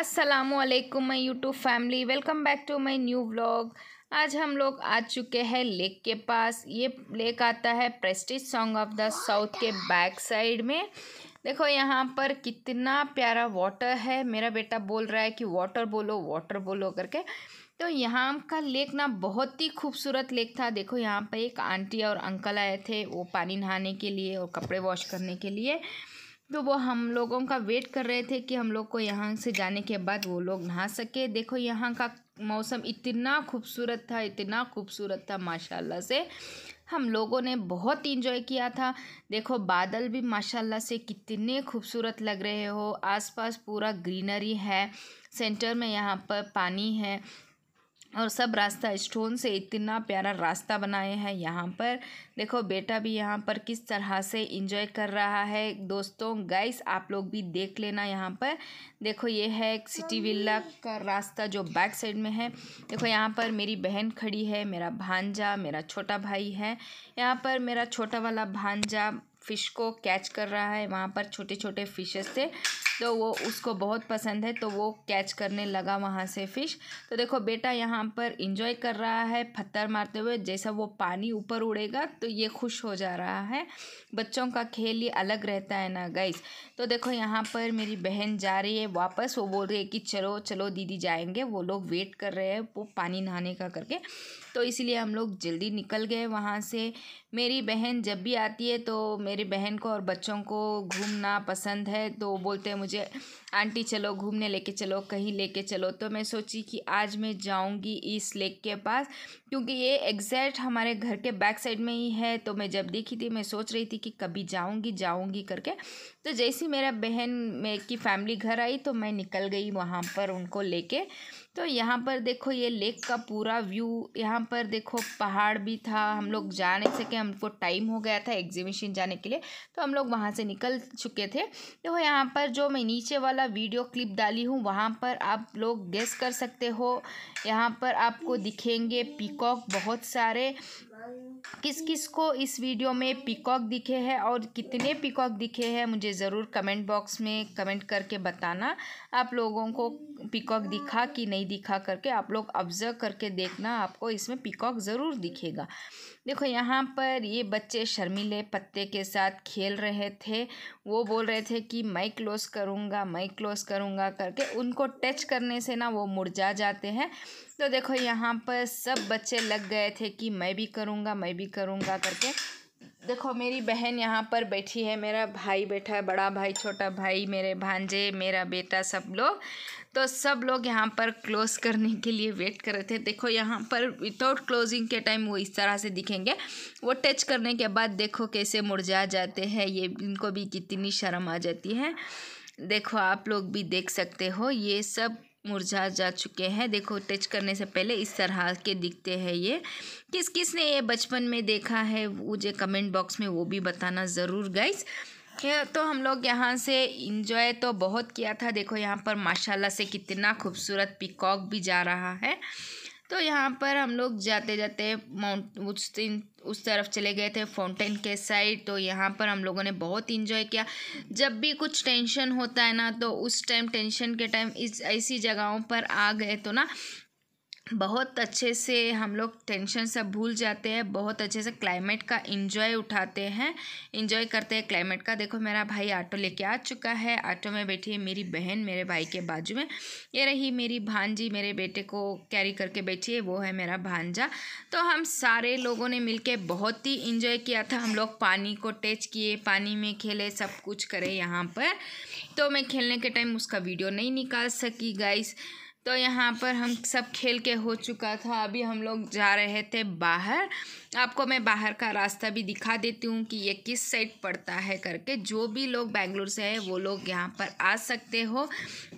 असलकुम मई YouTube family welcome back to my new blog आज हम लोग आ चुके हैं लेक के पास ये लेक आता है Prestige Song of the South के बैक साइड में देखो यहाँ पर कितना प्यारा वाटर है मेरा बेटा बोल रहा है कि वाटर बोलो वाटर बोलो करके तो यहाँ का लेक ना बहुत ही खूबसूरत लेक था देखो यहाँ पर एक आंटी और अंकल आए थे वो पानी नहाने के लिए और कपड़े वॉश करने के लिए तो वो हम लोगों का वेट कर रहे थे कि हम लोग को यहाँ से जाने के बाद वो लोग नहा सके देखो यहाँ का मौसम इतना खूबसूरत था इतना खूबसूरत था माशाल्लाह से हम लोगों ने बहुत इन्जॉय किया था देखो बादल भी माशाल्लाह से कितने खूबसूरत लग रहे हो आसपास पूरा ग्रीनरी है सेंटर में यहाँ पर पानी है और सब रास्ता स्टोन से इतना प्यारा रास्ता बनाए हैं यहाँ पर देखो बेटा भी यहाँ पर किस तरह से इंजॉय कर रहा है दोस्तों गाइस आप लोग भी देख लेना यहाँ पर देखो ये है एक सिटी विल्ला का रास्ता जो बैक साइड में है देखो यहाँ पर मेरी बहन खड़ी है मेरा भांजा मेरा छोटा भाई है यहाँ पर मेरा छोटा वाला भांजा फ़िश को कैच कर रहा है वहाँ पर छोटे छोटे फिशेस से तो वो उसको बहुत पसंद है तो वो कैच करने लगा वहाँ से फ़िश तो देखो बेटा यहाँ पर इंजॉय कर रहा है पत्थर मारते हुए जैसा वो पानी ऊपर उड़ेगा तो ये खुश हो जा रहा है बच्चों का खेल ये अलग रहता है ना गाइस तो देखो यहाँ पर मेरी बहन जा रही है वापस वो बोल रही है कि चलो चलो दीदी जाएंगे वो लोग वेट कर रहे हैं वो पानी नहाने का करके तो इसलिए हम लोग जल्दी निकल गए वहाँ से मेरी बहन जब भी आती है तो मेरी बहन को और बच्चों को घूमना पसंद है तो बोलते हैं मुझे 对。आंटी चलो घूमने लेके चलो कहीं लेके चलो तो मैं सोची कि आज मैं जाऊंगी इस लेक के पास क्योंकि ये एग्जैक्ट हमारे घर के बैक साइड में ही है तो मैं जब देखी थी मैं सोच रही थी कि कभी जाऊंगी जाऊंगी करके तो जैसी मेरा बहन मेरे की फैमिली घर आई तो मैं निकल गई वहाँ पर उनको लेके तो यहाँ पर देखो ये लेक का पूरा व्यू यहाँ पर देखो पहाड़ भी था हम लोग जा नहीं सके हमको टाइम हो गया था एग्जीबिशन जाने के लिए तो हम लोग वहाँ से निकल चुके थे देखो तो यहाँ पर जो मैं नीचे वाला वाला वीडियो क्लिप डाली हूँ वहाँ पर आप लोग गेस कर सकते हो यहाँ पर आपको दिखेंगे पिकॉक बहुत सारे किस किस को इस वीडियो में पिकॉक दिखे हैं और कितने पिकॉक दिखे हैं मुझे ज़रूर कमेंट बॉक्स में कमेंट करके बताना आप लोगों को पिकॉक दिखा कि नहीं दिखा करके आप लोग ऑब्ज़र्व करके देखना आपको इसमें पिकॉक ज़रूर दिखेगा देखो यहाँ पर ये बच्चे शर्मिले पत्ते के साथ खेल रहे थे वो बोल रहे थे कि मैं क्लोज़ करूँगा मैं क्लोज़ करूँगा करके उनको टच करने से ना वो मुरझा जाते हैं तो देखो यहाँ पर सब बच्चे लग गए थे कि मैं भी करूँगा मैं भी करूँगा करके देखो मेरी बहन यहाँ पर बैठी है मेरा भाई बैठा है बड़ा भाई छोटा भाई मेरे भांजे मेरा बेटा सब लोग तो सब लोग यहाँ पर क्लोज करने के लिए वेट कर रहे थे देखो यहाँ पर विदाउट क्लोजिंग के टाइम वो इस तरह से दिखेंगे वो टच करने के बाद देखो कैसे मुरझा जाते हैं ये इनको भी कितनी शर्म आ जाती है देखो आप लोग भी देख सकते हो ये सब मुरझा जा चुके हैं देखो टच करने से पहले इस तरह के दिखते हैं ये किस किस ने ये बचपन में देखा है मुझे कमेंट बॉक्स में वो भी बताना ज़रूर गाइस तो हम लोग यहाँ से इंजॉय तो बहुत किया था देखो यहाँ पर माशाल्लाह से कितना खूबसूरत पिकॉक भी जा रहा है तो यहाँ पर हम लोग जाते जाते माउंट उस दिन उस तरफ चले गए थे फाउंटेन के साइड तो यहाँ पर हम लोगों ने बहुत इन्जॉय किया जब भी कुछ टेंशन होता है ना तो उस टाइम टेंशन के टाइम इस ऐसी जगहों पर आ गए तो ना बहुत अच्छे से हम लोग टेंशन सब भूल जाते हैं बहुत अच्छे से क्लाइमेट का इन्जॉय उठाते हैं इन्जॉय करते हैं क्लाइमेट का देखो मेरा भाई ऑटो लेके आ चुका है ऑटो में बैठी है मेरी बहन मेरे भाई के बाजू में ये रही मेरी भांजी मेरे बेटे को कैरी करके बैठी है वो है मेरा भांजा तो हम सारे लोगों ने मिल बहुत ही इन्जॉय किया था हम लोग पानी को टच किए पानी में खेले सब कुछ करे यहाँ पर तो मैं खेलने के टाइम उसका वीडियो नहीं निकाल सकी गाइस तो यहाँ पर हम सब खेल के हो चुका था अभी हम लोग जा रहे थे बाहर आपको मैं बाहर का रास्ता भी दिखा देती हूँ कि ये किस साइड पड़ता है करके जो भी लोग बेंगलोर से हैं वो लोग यहाँ पर आ सकते हो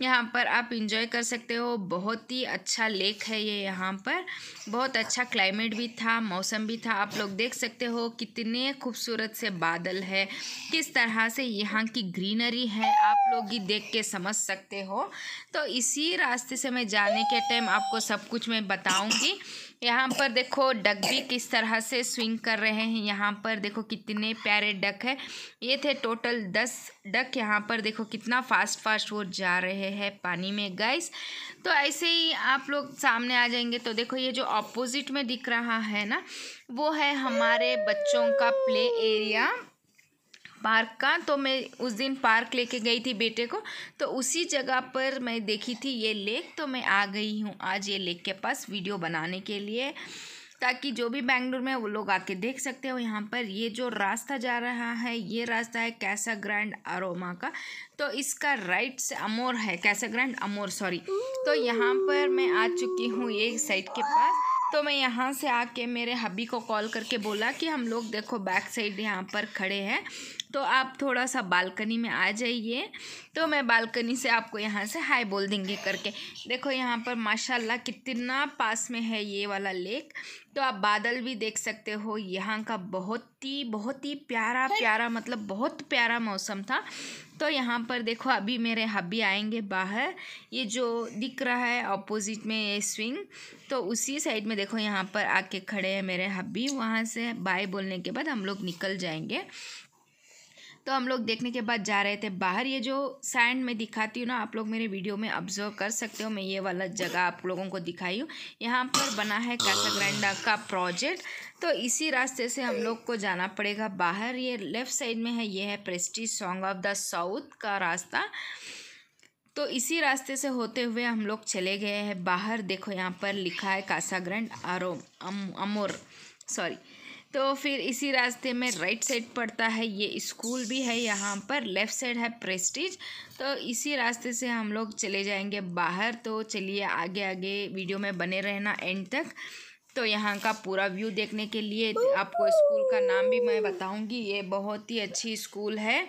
यहाँ पर आप इंजॉय कर सकते हो बहुत ही अच्छा लेक है ये यहाँ पर बहुत अच्छा क्लाइमेट भी था मौसम भी था आप लोग देख सकते हो कितने खूबसूरत से बादल है किस तरह से यहाँ की ग्रीनरी है आप लोग ही देख के समझ सकते हो तो इसी रास्ते से में जाने के टाइम आपको सब कुछ मैं बताऊंगी यहाँ पर देखो डक भी किस तरह से स्विंग कर रहे हैं यहाँ पर देखो कितने प्यारे डक है ये थे टोटल दस डक यहाँ पर देखो कितना फास्ट फास्ट वो जा रहे हैं पानी में गाइस तो ऐसे ही आप लोग सामने आ जाएंगे तो देखो ये जो ऑपोजिट में दिख रहा है ना वो है हमारे बच्चों का प्ले एरिया पार्क का तो मैं उस दिन पार्क लेके गई थी बेटे को तो उसी जगह पर मैं देखी थी ये लेक तो मैं आ गई हूँ आज ये लेक के पास वीडियो बनाने के लिए ताकि जो भी बैंगलोर में वो लोग आके देख सकते हो यहाँ पर ये जो रास्ता जा रहा है ये रास्ता है कैसा ग्रैंड अरोमा का तो इसका राइट से अमोर है कैसा ग्रैंड अमोर सॉरी तो यहाँ पर मैं आ चुकी हूँ एक साइड के पास तो मैं यहाँ से आके मेरे हबी को कॉल करके बोला कि हम लोग देखो बैक साइड यहाँ पर खड़े हैं तो आप थोड़ा सा बालकनी में आ जाइए तो मैं बालकनी से आपको यहाँ से हाय बोल देंगे करके देखो यहाँ पर माशाल्लाह कितना पास में है ये वाला लेक तो आप बादल भी देख सकते हो यहाँ का बहुत ही बहुत ही प्यारा प्यारा मतलब बहुत प्यारा मौसम था दोस्तों यहाँ पर देखो अभी मेरे हबी आएंगे बाहर ये जो दिख रहा है ऑपोजिट में ये स्विंग तो उसी साइड में देखो यहाँ पर आके खड़े हैं मेरे हबी वहाँ से बाय बोलने के बाद हम लोग निकल जाएंगे तो हम लोग देखने के बाद जा रहे थे बाहर ये जो सैंड में दिखाती हूँ ना आप लोग मेरे वीडियो में ऑब्जर्व कर सकते हो मैं ये वाला जगह आप लोगों को दिखाई हूँ यहाँ पर बना है कासाग्रैंडा का प्रोजेक्ट तो इसी रास्ते से हम लोग को जाना पड़ेगा बाहर ये लेफ़्ट साइड में है ये है Prestige Song of the South का रास्ता तो इसी रास्ते से होते हुए हम लोग चले गए हैं बाहर देखो यहाँ पर लिखा है कासाग्रैंड आरोम अम अमोर सॉरी तो फिर इसी रास्ते में राइट साइड पड़ता है ये स्कूल भी है यहाँ पर लेफ़्ट साइड है प्रेस्टीज तो इसी रास्ते से हम लोग चले जाएंगे बाहर तो चलिए आगे आगे वीडियो में बने रहना एंड तक तो यहाँ का पूरा व्यू देखने के लिए आपको स्कूल का नाम भी मैं बताऊँगी ये बहुत ही अच्छी स्कूल है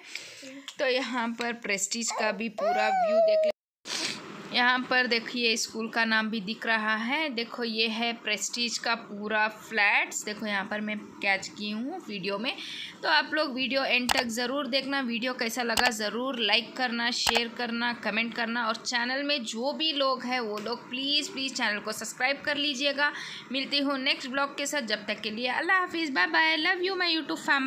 तो यहाँ पर प्रेस्टीज का भी पूरा व्यू देख यहाँ पर देखिए स्कूल का नाम भी दिख रहा है देखो ये है प्रेस्टीज का पूरा फ्लैट्स देखो यहाँ पर मैं कैच की हूँ वीडियो में तो आप लोग वीडियो एंड तक ज़रूर देखना वीडियो कैसा लगा ज़रूर लाइक करना शेयर करना कमेंट करना और चैनल में जो भी लोग हैं वो लोग प्लीज़ प्लीज़ चैनल को सब्सक्राइब कर लीजिएगा मिलती हूँ नेक्स्ट ब्लॉग के साथ जब तक के लिए अल्लाह हाफिज़ bye bye love you my YouTube family